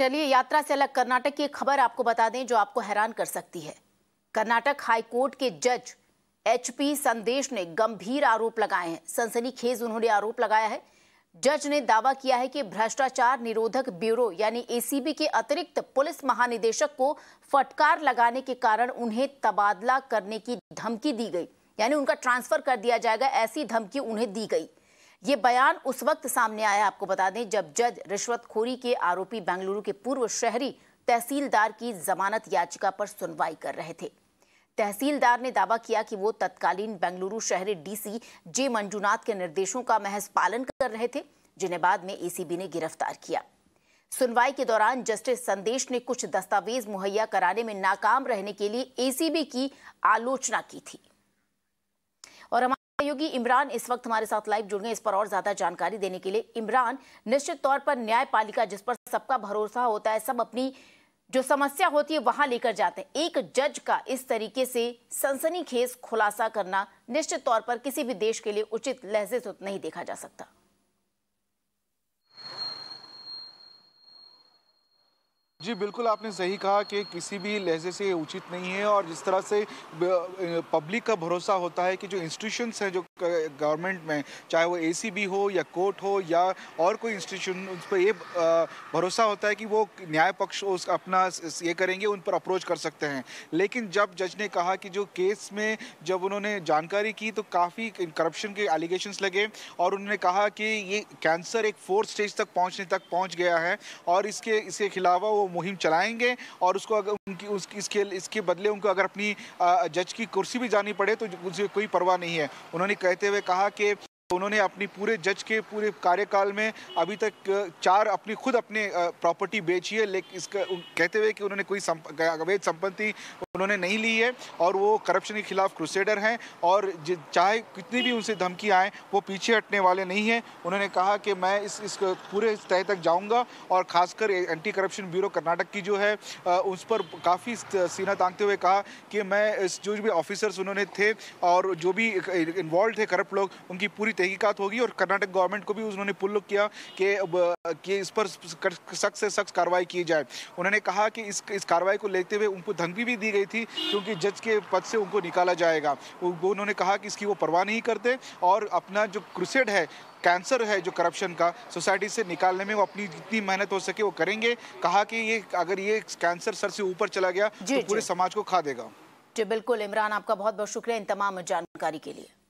चलिए यात्रा से अलग कर्नाटक की एक खबर आपको बता दें जो आपको हैरान कर सकती है कर्नाटक हाई कोर्ट के जज एचपी संदेश ने गंभीर आरोप लगाए हैं सनसनी खेज उन्होंने आरोप लगाया है जज ने दावा किया है कि भ्रष्टाचार निरोधक ब्यूरो यानी एसीबी के अतिरिक्त पुलिस महानिदेशक को फटकार लगाने के कारण उन्हें तबादला करने की धमकी दी गई यानी उनका ट्रांसफर कर दिया जाएगा ऐसी धमकी उन्हें दी गई ये बयान उस वक्त सामने आया आपको बता दें जब जज रिश्वतखोरी के आरोपी बेंगलुरु के पूर्व शहरी तहसीलदार की जमानत याचिका पर सुनवाई कर रहे थे तहसीलदार ने दावा किया कि वो तत्कालीन बेंगलुरु शहरी डीसी जे मंजूनाथ के निर्देशों का महज पालन कर रहे थे जिन्हें बाद में एसीबी ने गिरफ्तार किया सुनवाई के दौरान जस्टिस संदेश ने कुछ दस्तावेज मुहैया कराने में नाकाम रहने के लिए एसीबी की आलोचना की थी और हमारे सहयोगी इमरान इस वक्त हमारे साथ लाइव जुड़ गए इस पर और ज्यादा जानकारी देने के लिए इमरान निश्चित तौर पर न्यायपालिका जिस पर सबका भरोसा होता है सब अपनी जो समस्या होती है वहां लेकर जाते हैं एक जज का इस तरीके से सनसनीखेज खुलासा करना निश्चित तौर पर किसी भी देश के लिए उचित लहजे से नहीं देखा जा सकता जी बिल्कुल आपने सही कहा कि किसी भी लहजे से ये उचित नहीं है और जिस तरह से पब्लिक का भरोसा होता है कि जो इंस्टीट्यूशंस हैं जो गवर्नमेंट में चाहे वो एसीबी हो या कोर्ट हो या और कोई इंस्टीट्यूशन उस पर ये भरोसा होता है कि वो न्याय पक्ष उस अपना ये करेंगे उन पर अप्रोच कर सकते हैं लेकिन जब जज ने कहा कि जो केस में जब उन्होंने जानकारी की तो काफ़ी करप्शन के एलिगेशंस लगे और उन्होंने कहा कि ये कैंसर एक फोर्थ स्टेज तक पहुँचने तक पहुँच गया है और इसके इसके खिलाफ वो मुहिम चलाएंगे और उसको अगर उनकी उसकी इसके इसके बदले उनको अगर अपनी जज की कुर्सी भी जानी पड़े तो उनसे कोई परवाह नहीं है उन्होंने कहते हुए कहा कि उन्होंने अपनी पूरे जज के पूरे कार्यकाल में अभी तक चार अपनी खुद अपने प्रॉपर्टी बेची है लेकिन इसका कहते हुए कि उन्होंने कोई अवैध संपत्ति उन्होंने नहीं ली है और वो करप्शन के खिलाफ क्रुसेडर हैं और चाहे कितनी भी उनसे धमकी आए वो पीछे हटने वाले नहीं हैं उन्होंने कहा कि मैं इस इस पूरे तय तक जाऊँगा और खासकर एंटी करप्शन ब्यूरो कर्नाटक की जो है उस पर काफ़ी सीना तांगते हुए कहा कि मैं जो भी ऑफिसर्स उन्होंने थे और जो भी इन्वॉल्व थे करप्ट लोग उनकी पूरी पूरी तहकीकत होगी और कर्नाटक गवर्नमेंट को भी उन्होंने पुल किया कि कि इस पर सख्त से सख्त कार्रवाई की जाए उन्होंने कहा कि इस इस कार्रवाई को लेते हुए उनको धमकी भी दी गई थी क्योंकि जज के पद से उनको निकाला जाएगा उन्होंने कहा कि इसकी वो परवाह नहीं करते और अपना जो क्रुसेड है कैंसर है जो करप्शन का सोसाइटी से निकालने में वो अपनी जितनी मेहनत हो सके वो करेंगे कहा कि ये अगर ये कैंसर सर से ऊपर चला गया तो पूरे समाज को खा देगा जी बिल्कुल इमरान आपका बहुत बहुत शुक्रिया इन तमाम जानकारी के लिए